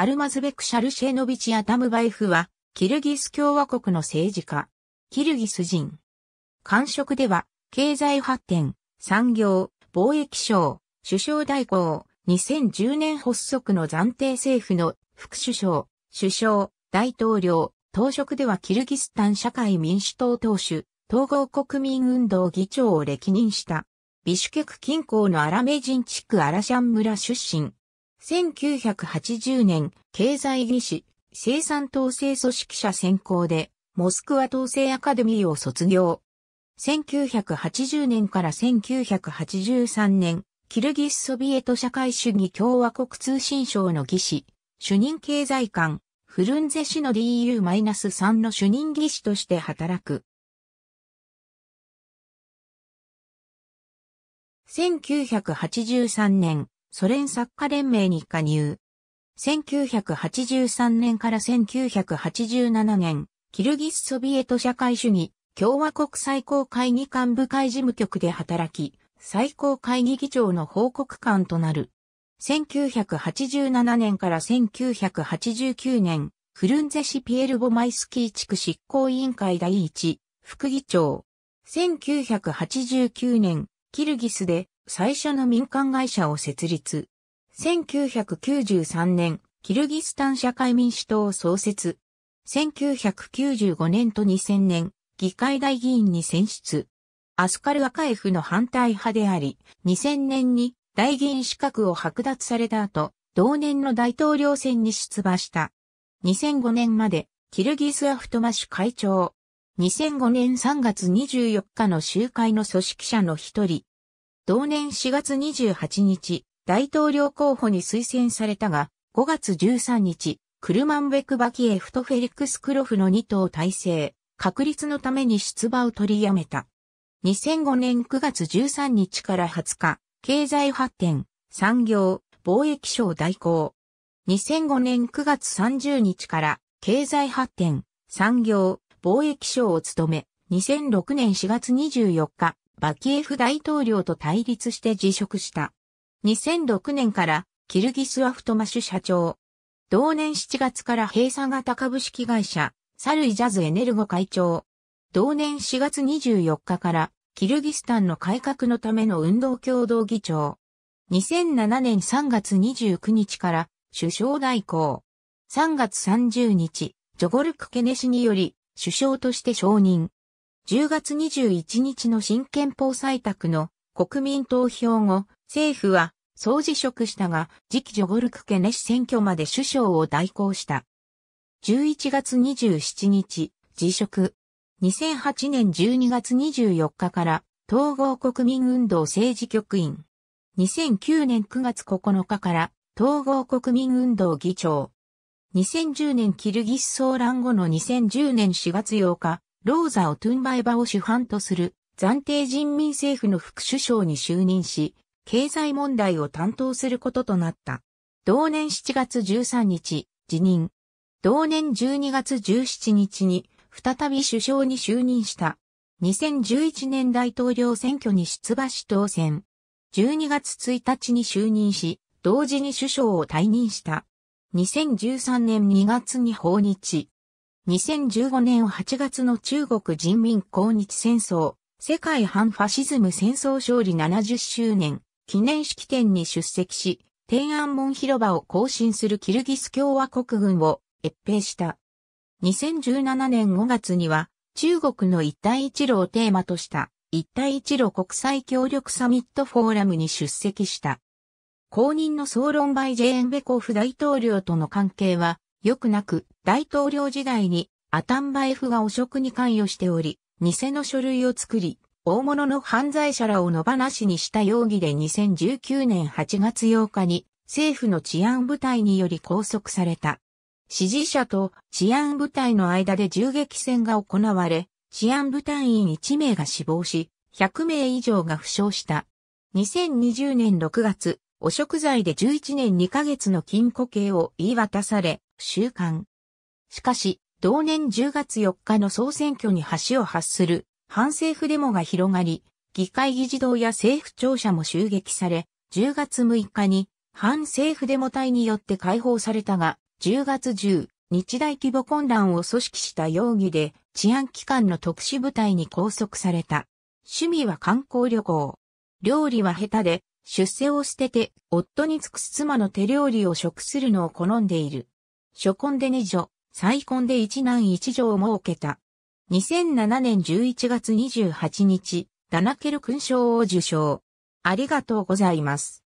アルマズベク・シャルシェノビチ・アタムバイフは、キルギス共和国の政治家、キルギス人。官職では、経済発展、産業、貿易省、首相代行、2010年発足の暫定政府の副首相、首相、大統領、当職ではキルギスタン社会民主党党首、統合国民運動議長を歴任した。ビシュケク近郊のアラメ人地区アラシャン村出身、1980年、経済技師、生産統制組織者専攻で、モスクワ統制アカデミーを卒業。1980年から1983年、キルギスソビエト社会主義共和国通信省の技師、主任経済官、フルンゼ氏の DU-3 の主任技師として働く。1983年、ソ連作家連盟に加入。1983年から1987年、キルギスソビエト社会主義共和国最高会議幹部会事務局で働き、最高会議議長の報告官となる。1987年から1989年、フルンゼシピエルボマイスキー地区執行委員会第一、副議長。1989年、キルギスで最初の民間会社を設立。1993年、キルギスタン社会民主党創設。1995年と2000年、議会大議員に選出。アスカル・アカエフの反対派であり、2000年に大議員資格を剥奪された後、同年の大統領選に出馬した。2005年まで、キルギス・アフトマシュ会長。2005年3月24日の集会の組織者の一人、同年4月28日、大統領候補に推薦されたが、5月13日、クルマンベクバキエフとフェリックス・クロフの2党体制、確立のために出馬を取りやめた。2005年9月13日から20日、経済発展、産業、貿易省代行。2005年9月30日から経済発展、産業、貿易省を務め、2006年4月24日、バキエフ大統領と対立して辞職した。2006年からキルギスワフトマシュ社長。同年7月から閉鎖型株式会社、サルイジャズエネルゴ会長。同年4月24日からキルギスタンの改革のための運動共同議長。2007年3月29日から首相代行。3月30日、ジョゴルク・ケネシにより首相として承認。10月21日の新憲法採択の国民投票後、政府は総辞職したが、次期ジョゴルク・ケネシ選挙まで首相を代行した。11月27日、辞職。2008年12月24日から統合国民運動政治局員。2009年9月9日から統合国民運動議長。2010年キルギス騒乱後の2010年4月8日、ローザをトゥンバイバを主犯とする暫定人民政府の副首相に就任し、経済問題を担当することとなった。同年7月13日、辞任。同年12月17日に再び首相に就任した。2011年大統領選挙に出馬し当選。12月1日に就任し、同時に首相を退任した。2013年2月に訪日。2015年8月の中国人民抗日戦争、世界反ファシズム戦争勝利70周年記念式典に出席し、天安門広場を更新するキルギス共和国軍を越兵した。2017年5月には中国の一帯一路をテーマとした一帯一路国際協力サミットフォーラムに出席した。公認の総論バイジェーンベコフ大統領との関係はよくなく、大統領時代にアタンバエフが汚職に関与しており、偽の書類を作り、大物の犯罪者らを野放しにした容疑で2019年8月8日に政府の治安部隊により拘束された。支持者と治安部隊の間で銃撃戦が行われ、治安部隊員1名が死亡し、100名以上が負傷した。2020年6月、汚職罪で11年2ヶ月の禁錮刑を言い渡され、収監。しかし、同年10月4日の総選挙に橋を発する反政府デモが広がり、議会議事堂や政府庁舎も襲撃され、10月6日に反政府デモ隊によって解放されたが、10月10日大規模混乱を組織した容疑で治安機関の特殊部隊に拘束された。趣味は観光旅行。料理は下手で、出世を捨てて夫に尽くす妻の手料理を食するのを好んでいる。初婚で二女、再婚で一男一女を設けた。2007年11月28日、ダナケル勲章を受賞。ありがとうございます。